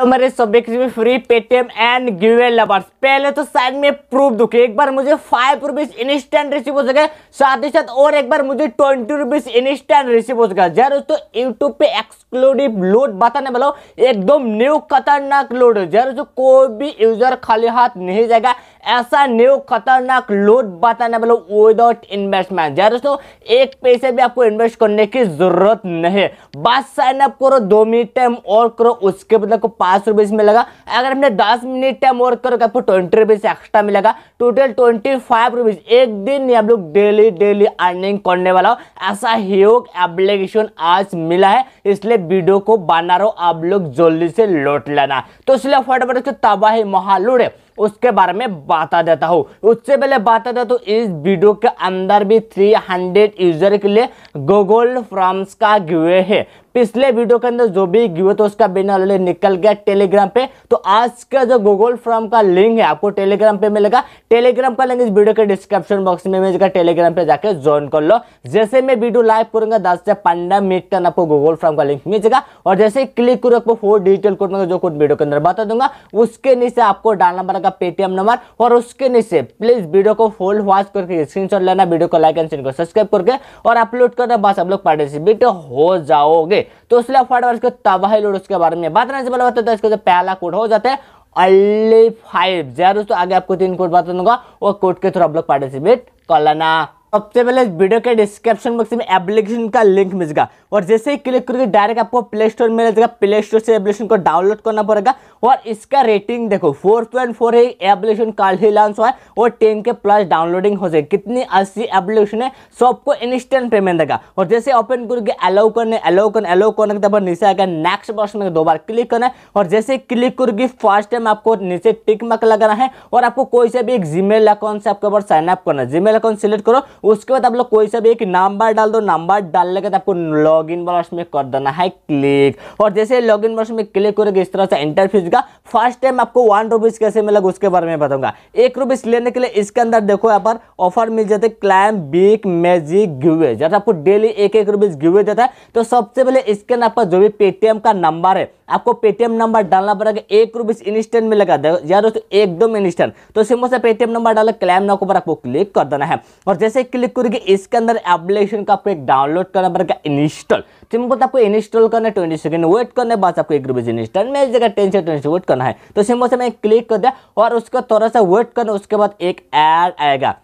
हमारे सब्जेक्ट में free Paytm and giveaway lovers पहले तो साइड में प्रूफ दुखे एक बार मुझे फाइव रुपीज इंस्टेंट रिसीव हो सके साथ ही साथ और एक बार मुझे ट्वेंटी रुपीज इंस्टेंट रिसीव हो सका जरा दोस्तों यूट्यूब पे एक्सक्लूसिव लोड बताने वाला एकदम न्यू खतरनाक लोड है दोस्तों कोई भी यूजर खाली हाथ नहीं जाएगा ऐसा न्यू खतरनाक लोड बताने वाले विदाउट इन्वेस्टमेंट यार दोस्तों एक पैसे भी आपको इन्वेस्ट करने की जरूरत नहीं है बस साइन अप करो दो मिनट टाइम और करो उसके बदले को पाँच रुपीज मिलेगा अगर हमने दस मिनट टाइम और करोगे आपको ट्वेंटी रुपीज एक्स्ट्रा मिलेगा टोटल ट्वेंटी फाइव रुपीज एक दिन आप लोग डेली डेली अर्निंग करने वाला हो ऐसा योग एप्लीकेशन आज मिला है इसलिए वीडियो को बना रहो आप लोग जल्दी से लौट लेना तो इसलिए फटाफट तबाही महालूड़ उसके बारे में बता देता हूँ उससे पहले बता देता तो इस वीडियो के अंदर भी 300 यूजर के लिए गूगल फ्रॉम्स का गिवे है पिछले वीडियो के अंदर जो भी गिव तो उसका बिना ऑलरेडी निकल गया टेलीग्राम पे तो आज का जो गूगल फॉर्म का लिंक है आपको टेलीग्राम पे मिलेगा टेलीग्राम का लिंक इस वीडियो के डिस्क्रिप्शन बॉक्स में मिलेगा टेलीग्राम पे जाकर ज्वाइन कर लो जैसे मैं वीडियो लाइव करूंगा दस से पंद्रह मिनट तक आपको गूगल फॉर्म का लिंक मिल जाएगा और जैसे क्लिक करो आपको फोर डिजिटल कोड जो कोड वीडियो के अंदर बता दूंगा उसके नीचे आपको डालना पड़ेगा पेटीएम नंबर और उसके नीचे प्लीज वीडियो को फुल वॉच करके स्क्रीन लेना वीडियो को लाइक एंड सब्सक्राइब करके और अपलोड करना बस आप लोग पार्टिसिपेट हो जाओगे तो इसलिए फटाफट इसको तबाही लोड उसके बारे में बात नहीं बोला तो इसका जो पहला कोड हो जाता है अर्ली फाइव जरा दोस्तों आगे आपको तीन कोड बता दूंगा वो कोड के थ्रू आप लोग पार्टिसिपेट कर लेना सबसे पहले इस वीडियो के डिस्क्रिप्शन बॉक्स में एप्लीकेशन का लिंक मिल जाएगा और जैसे ही क्लिक करोगे डायरेक्ट आपको प्ले स्टोर मिल जाएगा प्ले स्टोर से एप्लीकेशन को डाउनलोड करना पड़ेगा और इसका रेटिंग देखो फोर पॉइंट फोर है एप्लीकेशन कल ही लॉन्च हुआ है और टेन के प्लस डाउनलोडिंग हो जाएगी कितनी अच्छी एप्लीकेशन है सबको इंस्टेंट पेमेंट देगा और जैसे ओपन करोगे अलाउ करने अलाउ करने अलाउ करने के बाद नीचे आएगा नेक्स्ट बॉक्स में दो बार क्लिक करना है और जैसे क्लिक करोगे फर्स्ट टाइम आपको नीचे टिक मार्क लगाना है और आपको कोई सा भी एक जीमेल अकाउंट से आपके ऊपर साइनअप करना है जीमेल अकाउंट सिलेक्ट करो उसके बाद आप लोग कोई सा भी एक नंबर डाल दो नंबर डालने के बाद आपको लॉग लॉग इन ब्रश में कर देना है क्लिक और जैसे लॉग इन ब्रश में क्लिक करोगे इस तरह से इंटरफेस का फर्स्ट टाइम आपको वन रुपीज़ कैसे मिलेगा उसके बारे में बताऊंगा एक रुपीज़ लेने के लिए इसके अंदर देखो यहाँ पर ऑफर मिल जाते क्लाइम बिग मैजिक गिवे जैसे आपको डेली एक एक रुपीज़ गिवे देता है तो सबसे पहले इसके अंदर आपका जो भी पेटीएम का नंबर है आपको पेटीएम नंबर डालना पड़ेगा एक रुपीज इंस्टेंट मिलेगा यार दोस्तों एकदम इंस्टेंट तो सिंपल से पेटीएम नंबर डाला क्लैम नाउ के ऊपर आपको क्लिक कर देना है और जैसे क्लिक करोगे इसके अंदर एप्लीकेशन का आपको एक डाउनलोड करना पड़ेगा इंस्टॉल इंस्टॉल तो मैं आपको इंस्टॉल करना है ट्वेंटी सेकंड वेट करने बाद आपको एक रुपीज़ इंस्टॉल में एक जगह टेन से ट्वेंटी वेट करना है तो सिंपल से मैं क्लिक कर दिया और उसका थोड़ा सा वेट करना उसके बाद एक ऐड आएगा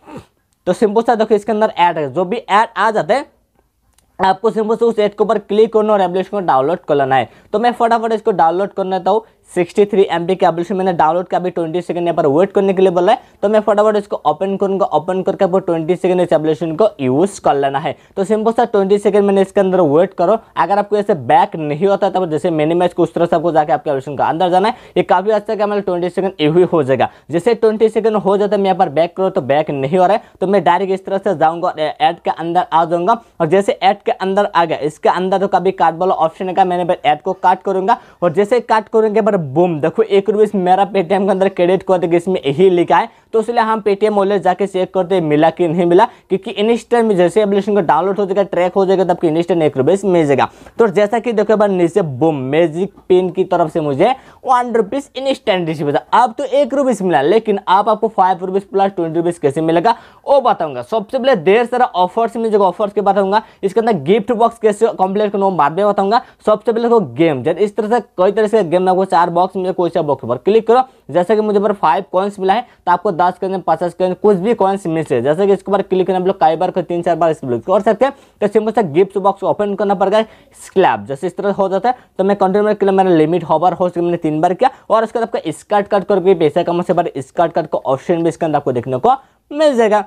तो सिंपल सा देखो इसके अंदर ऐड जो भी ऐड आ जाते हैं आपको सिंपल से उस एड के ऊपर क्लिक करना और एप्लीकेशन को डाउनलोड कर लेना है तो मैं फटाफट इसको डाउनलोड कर लेता हूँ sixty three M B application मैंने डाउनलोड किया अभी ट्वेंटी सेकंड यहाँ पर वेट करने के लिए बोला है तो मैं फटाफट इसको ओपन करूँगा ओपन करके आपको ट्वेंटी सेकंड इस एप्लीकेशन को यूज़ कर लेना है तो सिंपल सा ट्वेंटी सेकंड मैंने इसके अंदर वेट करो अगर आपको ऐसे बैक नहीं होता तो जैसे मैंने मैच को उस तरह से आपको जाकर आपके एप्लीकेशन का अंदर जाना है ये काफ़ी अच्छा क्या मतलब ट्वेंटी सेकंड यही हो जाएगा जैसे ट्वेंटी सेकंड हो जाता है मैं यहाँ पर बैक करो तो बैक नहीं हो रहा है तो मैं डायरेक्ट इस तरह से जाऊँगा और ऐड के अंदर आ जाऊँगा और जैसे ऐड के अंदर आ गया इसके अंदर तो कभी काट वाला ऑप्शन है मैंने ऐड को काट करूँगा और जैसे काट करूँगा बूम देखो एक रुपीज़ मेरा पेटीएम के अंदर क्रेडिट कर देगा इसमें यही लिखा है तो इसलिए हम पेटीएम वॉलेट जाके चेक करते हैं मिला कि नहीं मिला क्योंकि इंस्टेंट में जैसे एप्लीकेशन को डाउनलोड हो जाएगा ट्रैक हो जाएगा तब इंस्टेंट एक रुपीज़ मिल जाएगा तो जैसा कि देखो बार नीचे बूम मैजिक पिन की तरफ से मुझे वन रुपीज़ इंस्टेंट रिसीव होता अब तो एक रुपीज़ मिला लेकिन आप आपको five rupees plus twenty rupees कैसे मिलेगा वो बताऊंगा सबसे पहले ढेर सारा ऑफर्स मिल जाएगा ऑफर्स के बताऊंगा इसके अंदर गिफ्ट बॉक्स कैसे कंप्लीट करना बाद में बताऊंगा सबसे पहले देखो गेम जब इस तरह से कई तरह से गेम में आपको चार स्टार बॉक्स में कोई सा बॉक्स पर क्लिक करो जैसे कि मुझे पर फाइव कॉइन्स मिला है तो आपको दस के अंदर पचास के अंदर कुछ भी कॉइन्स मिल सके जैसे कि इसके ऊपर क्लिक करना हम लोग कई बार तीन चार बार इसको कर सकते हैं तो सिंपल से गिफ्ट बॉक्स ओपन करना पड़ेगा स्लैब जैसे इस तरह हो जाता है तो मैं कंटिन्यू में क्लिक मैंने लिमिट होवर हो सके मैंने तीन बार किया और उसके बाद आपका स्कर्ट कट करके पैसा कमा से बार स्कर्ट कट का ऑप्शन भी इसके अंदर आपको देखने को मिल जाएगा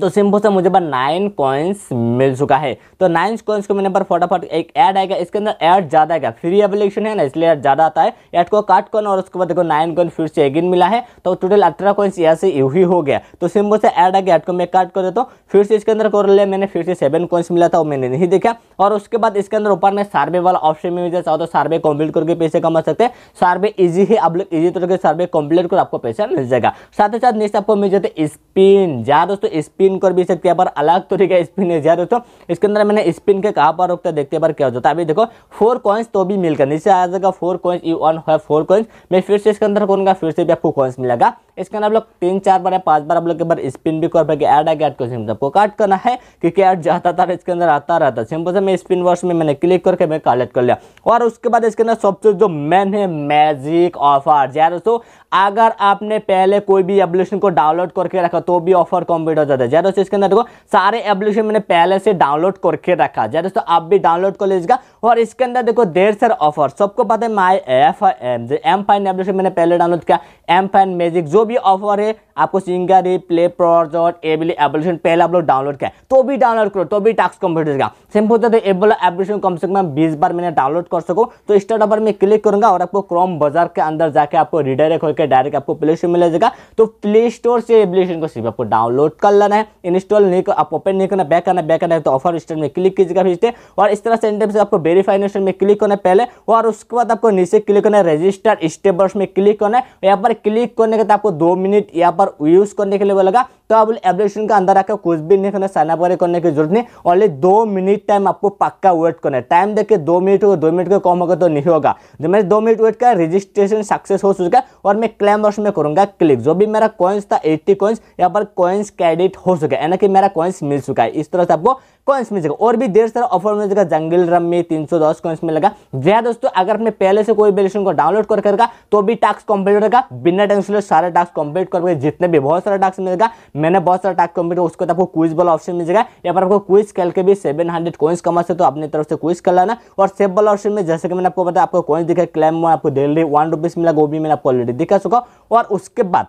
तो सिंपल से मुझे पर नाइन कॉइन्स मिल चुका है तो नाइन कॉइन्स को मैंने पर फटाफट एक ऐड आएगा इसके अंदर ऐड ज़्यादा आएगा फ्री एप्लीकेशन है ना इसलिए ऐड ज़्यादा आता है ऐड को काट कॉइन और उसके बाद देखो नाइन कॉइन फिर से एगिन मिला है तो टोटल अठारह कॉइन्स यहाँ से यू ही हो गया तो सिंपल से ऐड आ गया ऐड को मैं काट कर देता हूँ फिर से इसके अंदर कर लिया मैंने फिर से सेवन कॉइन्स मिला था वो मैंने नहीं देखा और उसके बाद इसके अंदर ऊपर में सार्वे वाला ऑप्शन में चाहो तो सार्वे कम्प्लीट करके पैसे कमा सकते हैं सार्वे ईजी है आप लोग ईजी तरीके सार्वे कम्प्लीट कर आपको पैसा मिल जाएगा साथ ही साथ नेक्स्ट आपको मिल जाते स्पिन जहाँ दोस्तों स्पिन कर भी सकते हैं पर अलग तरीके तो स्पिन है ज्यादा दोस्तों इसके अंदर मैंने स्पिन के कहाँ पर रोकता है देखते पर क्या होता है अभी देखो फोर कॉइन्स तो भी मिलकर नीचे आ जाएगा फोर कॉइन्स यू वन है फोर कॉइन्स मैं फिर से इसके अंदर करूँगा फिर से भी आपको कॉइन्स मिलेगा इसके अंदर आप लोग तीन चार बार या पाँच बार आप लोग के बार स्पिन भी कर पाएंगे ऐड आगे ऐड क्वेश्चन आपको काट करना है क्योंकि ऐड जाता था इसके अंदर आता रहता है सिंपल से मैं स्पिन वर्ष में मैंने क्लिक करके मैं कलेक्ट कर लिया और उसके बाद इसके अंदर सबसे जो मेन है मैजिक ऑफर यार दोस्तों अगर आपने पहले कोई भी एप्लीकेशन को डाउनलोड करके रखा तो भी ऑफर कंप्लीट हो जाता जय दोस्तों इसके अंदर देखो सारे एप्लीकेशन मैंने पहले से डाउनलोड करके रखा जय दोस्तों आप भी डाउनलोड कर लीजिएगा और इसके अंदर देखो देर सर ऑफर सबको पता है My F M fine application मैंने पहले डाउनलोड किया एम फाइन मैजिक जो भी ऑफर है आपको सिंगर रिप्ले प्रोज और एबिल एबोल्यूशन पहले आप लोग डाउनलोड किया तो भी डाउनलोड करो तो भी टास्क कंप्लीट होगा जाएगा सेम होता है एबल एप्लीकेशन कम से कम बीस बार मैंने डाउनलोड कर सकूँ तो स्टार्ट पर मैं क्लिक करूंगा और आपको क्रोम बाजार के अंदर जाके आपको रिडायरेक्ट होकर डायरेक्ट आपको प्ले स्टोर मिल जाएगा तो प्ले स्टोर से एप्लीकेशन को सिर्फ आपको डाउनलोड कर लेना है इंस्टॉल नहीं कर आप ओपन नहीं करना बैक करना बैक करना है तो ऑफर स्टोर में क्लिक कीजिएगा भेजते और इस तरह से इंटरम से आपको वेरीफाइनेशन में क्लिक करना है पहले और उसके बाद आपको नीचे क्लिक करना है रजिस्टर स्टेबर्स में क्लिक करना है यहाँ पर क्लिक करने के बाद आपको दो मिनट यहाँ पर यूज करने के लिए बोलेगा तो आप एप्लीकेशन का अंदर आकर कुछ भी नहीं करना साइन अप करने की जरूरत नहीं ओनली दो मिनट टाइम आपको पक्का वेट करना है टाइम देखिए दो मिनट होगा दो मिनट का कम होगा तो नहीं होगा जो मैंने दो मिनट वेट किया रजिस्ट्रेशन सक्सेस हो चुका और मैं क्लेम बॉक्स में करूंगा क्लिक जो भी मेरा कॉइन्स था एट्टी कॉइन्स यहाँ पर कॉइन्स क्रेडिट हो चुका है यानी कि मेरा कॉइन्स मिल चुका है इस तरह से आपको कॉइन्स मिल जाएगा और भी देर सारा ऑफर मिल जाएगा जंगल रम में तीन सौ दस कॉइन्स मिलेगा जी हाँ दोस्तों अगर आपने पहले से कोई एप्लीकेशन को डाउनलोड कर करेगा तो भी टास्क कंप्लीट होगा बिना टेंशन सारे टास्क कंप्लीट करके जितने भी बहुत सारे टास्क मिलेगा मैंने बहुत सारा टास्क कंप्लीट उसके बाद आपको क्विज वाला ऑप्शन मिल जाएगा या फिर आपको क्विज के भी सेवन हंड्रेड कॉइन्स कमा सकते हो तो अपनी तरफ से क्विज कर लाना और सेव वाला ऑप्शन में जैसे कि मैंने आपको बताया आपको कॉइन्स दिखा क्लेम में आपको डेली वन रुपीज़ मिला वो भी मैंने आपको ऑलरेडी दिखा चुका और उसके बाद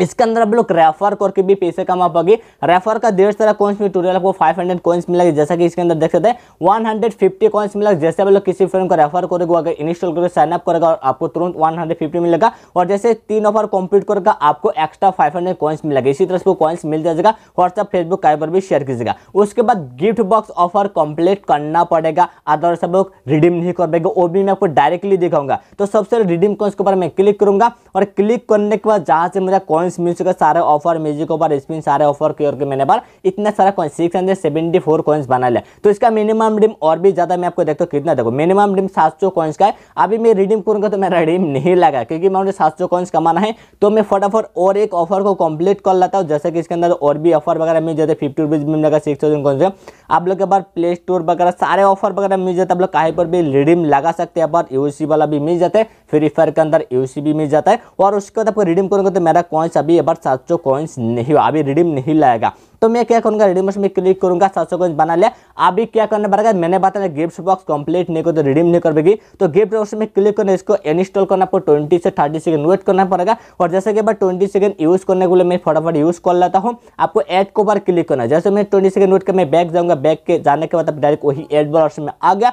इसके अंदर आप लोग रेफर करके भी पैसे कमा पाओगे रेफर का डेढ़ सारा कॉइन्स में टोटल आपको 500 हंड्रेड कॉइन्स मिलेगा जैसा कि इसके अंदर देख सकते हैं 150 हंड्रेड फिफ्टी कॉइन्स मिलेगा जैसे आप लोग किसी फ्रेंड को रेफर करेगा अगर इंस्टॉल करके साइनअप करेगा और आपको तुरंत 150 मिलेगा और जैसे तीन ऑफर कंप्लीट करेगा आपको एक्स्ट्रा फाइव हंड्रेड कॉइन्स मिलेगा इसी तरह से कॉइन्स मिल जाएगा व्हाट्सअप फेसबुक कहीं पर भी शेयर कीजिएगा उसके बाद गिफ्ट बॉक्स ऑफर कंप्लीट करना पड़ेगा अदर सब लोग रिडीम नहीं कर पाएगा वो भी मैं आपको डायरेक्टली दिखाऊंगा तो सबसे रिडीम कॉइन्स के ऊपर मैं क्लिक करूंगा और क्लिक करने के बाद जहाँ से मेरा कॉइन्स मिल चुके सारे ऑफर म्यूजिक ओवर स्पिन सारे ऑफर की ओर के मैंने बार इतना सारा coin six hundred seventy four coins बना लिया तो इसका मिनिमम रिडीम और भी ज़्यादा मैं आपको देखता हूँ कितना देखो मिनिमम रिडीम सात सौ कॉइन्स का है अभी मैं रिडीम करूंगा तो मेरा रिडीम नहीं लगा क्योंकि मैं मुझे सात सौ कॉइन्स कमाना है तो मैं फटाफट और एक ऑफर को कंप्लीट कर लेता हूँ जैसे कि इसके अंदर और भी ऑफर वगैरह मिल जाते फिफ्टी रुपीज़ मिल जाएगा सिक्स थाउजेंड कॉइन्स का आप लोग के बार प्ले स्टोर वगैरह सारे ऑफर वगैरह मिल जाते आप लोग कहीं पर भी रिडीम लगा सकते हैं बार यू वाला भी मिल जाता है फ्री फायर के अंदर यू भी मिल जाता है और उसके बाद आपको रिडीम करूंगा तो मेरा कॉइन्स कॉइन्स अभी बार सात सौ कॉइन्स नहीं अभी रिडीम नहीं लाएगा तो मैं क्या करूंगा रिडीम में क्लिक करूंगा सात सौ कॉइन्स बना लिया अभी क्या करना पड़ेगा मैंने बताया गिफ्ट बॉक्स कंप्लीट नहीं कर तो रिडीम नहीं कर पेगी तो गिफ्ट बॉक्स में क्लिक करना इसको इंस्टॉल करना आपको ट्वेंटी से थर्टी सेकंड वेट करना पड़ेगा और जैसे कि बार ट्वेंटी सेकंड यूज करने के लिए मैं फटाफट यूज कर लेता हूँ आपको एड को बार क्लिक करना जैसे मैं ट्वेंटी सेकंड वेट कर मैं बैक जाऊँगा बैक के जाने के बाद डायरेक्ट वही एड बॉक्स में आ गया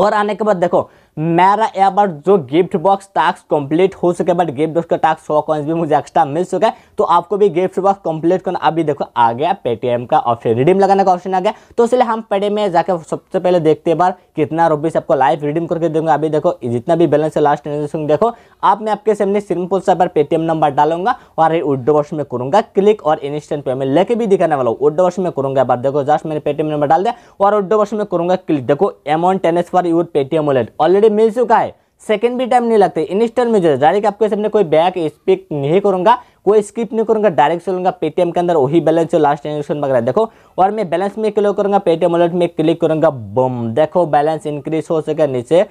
और आने के बाद देखो मेरा यहाँ पर जो गिफ्ट बॉक्स टास्क कंप्लीट हो सके बट गिफ्ट बॉक्स का टास्क सौ कॉइन्स भी मुझे एक्स्ट्रा मिल चुका है तो आपको भी गिफ्ट बॉक्स कंप्लीट करना अभी देखो आ गया पेटीएम का ऑप्शन रिडीम लगाने का ऑप्शन आ गया तो इसलिए हम पेटीएम में जाकर सबसे पहले देखते हैं बार कितना रुपीज आपको लाइव रिडीम करके दूंगा अभी देखो जितना भी बैलेंस है लास्ट ट्रांजेक्शन देखो आप मैं आपके सामने सिंपल सा पर पेटीएम नंबर डालूंगा और उड्डो वर्ष में करूंगा क्लिक और इंस्टेंट पेमेंट लेके भी दिखाने वाला हूँ उड्डो वर्ष में करूंगा बार देखो जस्ट मैंने पेटीएम नंबर डाल दिया और उड्डो वर्ष में करूंगा क्लिक देखो amount ten is for your Paytm wallet already already मिल चुका है सेकेंड भी टाइम नहीं लगता इंस्टेंट में जो है डायरेक्ट आपके सामने कोई बैक स्पिक नहीं करूंगा कोई स्किप नहीं करूंगा डायरेक्ट चलूंगा पेटीएम के अंदर वही बैलेंस जो लास्ट ट्रांजेक्शन वगैरह देखो और मैं बैलेंस में क्लिक करूंगा पेटीएम वॉलेट में क्लिक करूंगा बम देखो बैलेंस इंक्रीज हो सके नीचे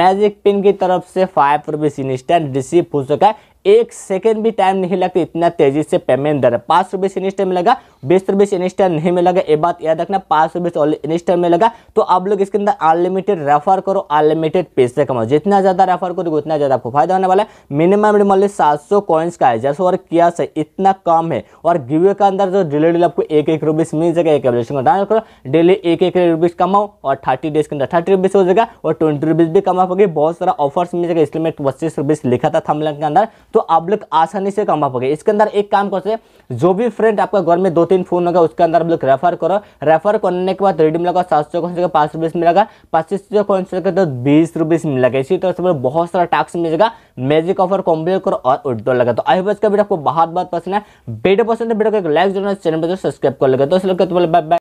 मैजिक पिन की तरफ से फाइव रुपीज इंस्टेंट रिसीव हो सका एक सेकेंड भी टाइम नहीं लगता इतना तेजी से पेमेंट दर पाँच रुपये से इंस्टेंट मिलेगा बीस रुपये इंस्टा नहीं मिलेगा ये बात याद रखना पाँच सौ से इंस्टा मिलेगा तो आप लोग इसके अंदर अनलिमिटेड रेफर करो अनलिमिटेड पैसे कमाओ जितना ज़्यादा रेफर करोगे उतना ज़्यादा आपको फायदा होने वाला है मिनिमम मूल्य सात सौ कॉइन्स का है जैसे और क्या से इतना कम है और गिवे का अंदर जो डेली डेली आपको एक एक रुपीस मिल जाएगा एक एवलेशन करो डेली एक एक रुपीस कमाओ और थर्टी डेज के अंदर थर्टी रुपीस हो जाएगा और ट्वेंटी रुपीज भी कमा पाओगे बहुत सारा ऑफर्स मिल जाएगा इसलिए मैं पच्चीस रुपीस लिखा था थमलैंड के अंदर तो आप लोग आसानी से कमा पाओगे इसके अंदर एक काम करते जो भी फ्रेंड आपका घर में दो तीन तीन फोन होगा उसके अंदर आप लोग रेफर करो रेफर करने के बाद रिडीम लगा सात सौ कौन का पाँच रुपीस मिलेगा पच्चीस सौ कौन का तो बीस रुपीस मिलेगा इसी तरह से बहुत सारा टास्क मिलेगा मैजिक ऑफर कॉम्प्लीट करो और उड्डो लगा तो आई बस का वीडियो आपको बहुत बहुत पसंद है वीडियो पसंद है वीडियो को एक लाइक जो चैनल पर सब्सक्राइब कर लगा तो इसलिए बाय बाय